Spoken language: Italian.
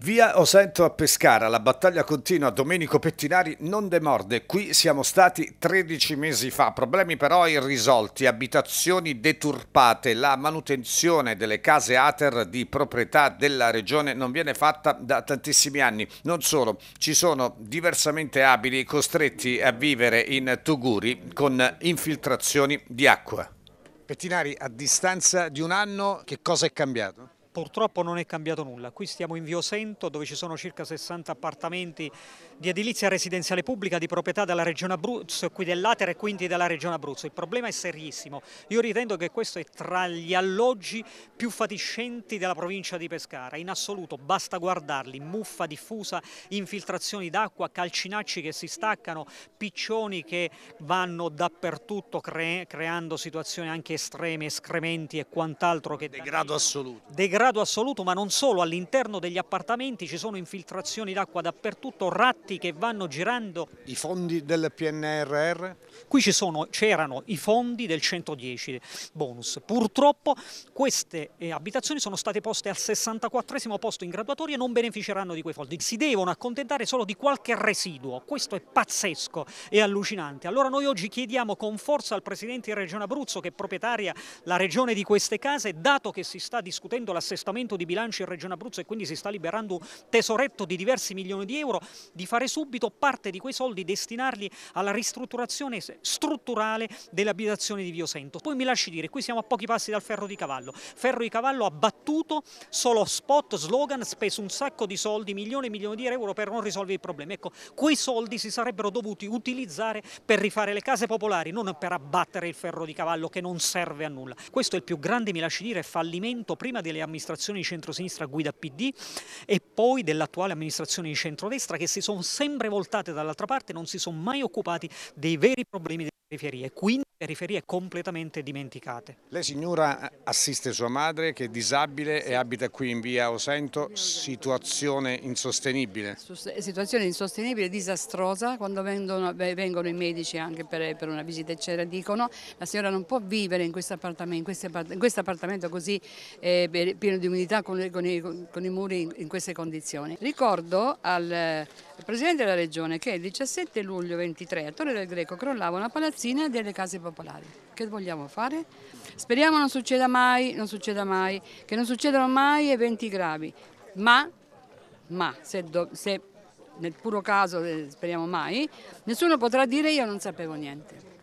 Via Osento a Pescara, la battaglia continua, Domenico Pettinari non demorde, qui siamo stati 13 mesi fa, problemi però irrisolti, abitazioni deturpate, la manutenzione delle case ATER di proprietà della regione non viene fatta da tantissimi anni, non solo, ci sono diversamente abili costretti a vivere in Tuguri con infiltrazioni di acqua. Pettinari, a distanza di un anno che cosa è cambiato? purtroppo non è cambiato nulla. Qui stiamo in Viosento dove ci sono circa 60 appartamenti di edilizia residenziale pubblica di proprietà della Regione Abruzzo qui dell'Atere e quindi della Regione Abruzzo. Il problema è serissimo. Io ritengo che questo è tra gli alloggi più fatiscenti della provincia di Pescara. In assoluto basta guardarli, muffa diffusa, infiltrazioni d'acqua, calcinacci che si staccano, piccioni che vanno dappertutto cre creando situazioni anche estreme, escrementi e quant'altro. Degrado assoluto. Degrado degrado assoluto ma non solo, all'interno degli appartamenti ci sono infiltrazioni d'acqua dappertutto, ratti che vanno girando. I fondi del PNRR? Qui c'erano i fondi del 110 bonus, purtroppo queste eh, abitazioni sono state poste al 64 posto in graduatoria e non beneficeranno di quei fondi, si devono accontentare solo di qualche residuo, questo è pazzesco e allucinante. Allora noi oggi chiediamo con forza al Presidente di Regione Abruzzo che è proprietaria la regione di queste case, dato che si sta discutendo l'assessorato assestamento di bilancio in Regione Abruzzo e quindi si sta liberando un tesoretto di diversi milioni di euro, di fare subito parte di quei soldi, destinarli alla ristrutturazione strutturale dell'abitazione di Viosento. Poi mi lasci dire, qui siamo a pochi passi dal ferro di cavallo, ferro di cavallo ha battuto solo spot, slogan, speso un sacco di soldi, milioni e milioni di euro per non risolvere i problemi. Ecco, quei soldi si sarebbero dovuti utilizzare per rifare le case popolari, non per abbattere il ferro di cavallo che non serve a nulla. Questo è il più grande, mi lasci dire, fallimento prima delle amministrazioni amministrazione di centrosinistra guida PD e poi dell'attuale amministrazione di centrodestra che si sono sempre voltate dall'altra parte e non si sono mai occupati dei veri problemi delle periferie. Quindi periferie completamente dimenticate. Lei signora assiste sua madre che è disabile e abita qui in via Osento, situazione insostenibile? Situazione insostenibile, disastrosa, quando vengono, vengono i medici anche per, per, una visita eccetera dicono la signora non può vivere in questo appartamento, in questo appartamento così eh, pieno di umidità con, con, i, con, i, muri in, in queste condizioni. Ricordo al il Presidente della Regione che il 17 luglio 23 a Torre del Greco crollava una palazzina delle case popolari. Che vogliamo fare? Speriamo non succeda mai, non succeda mai, che non succedano mai eventi gravi, ma, ma se, do, se nel puro caso, eh, speriamo mai, nessuno potrà dire io non sapevo niente.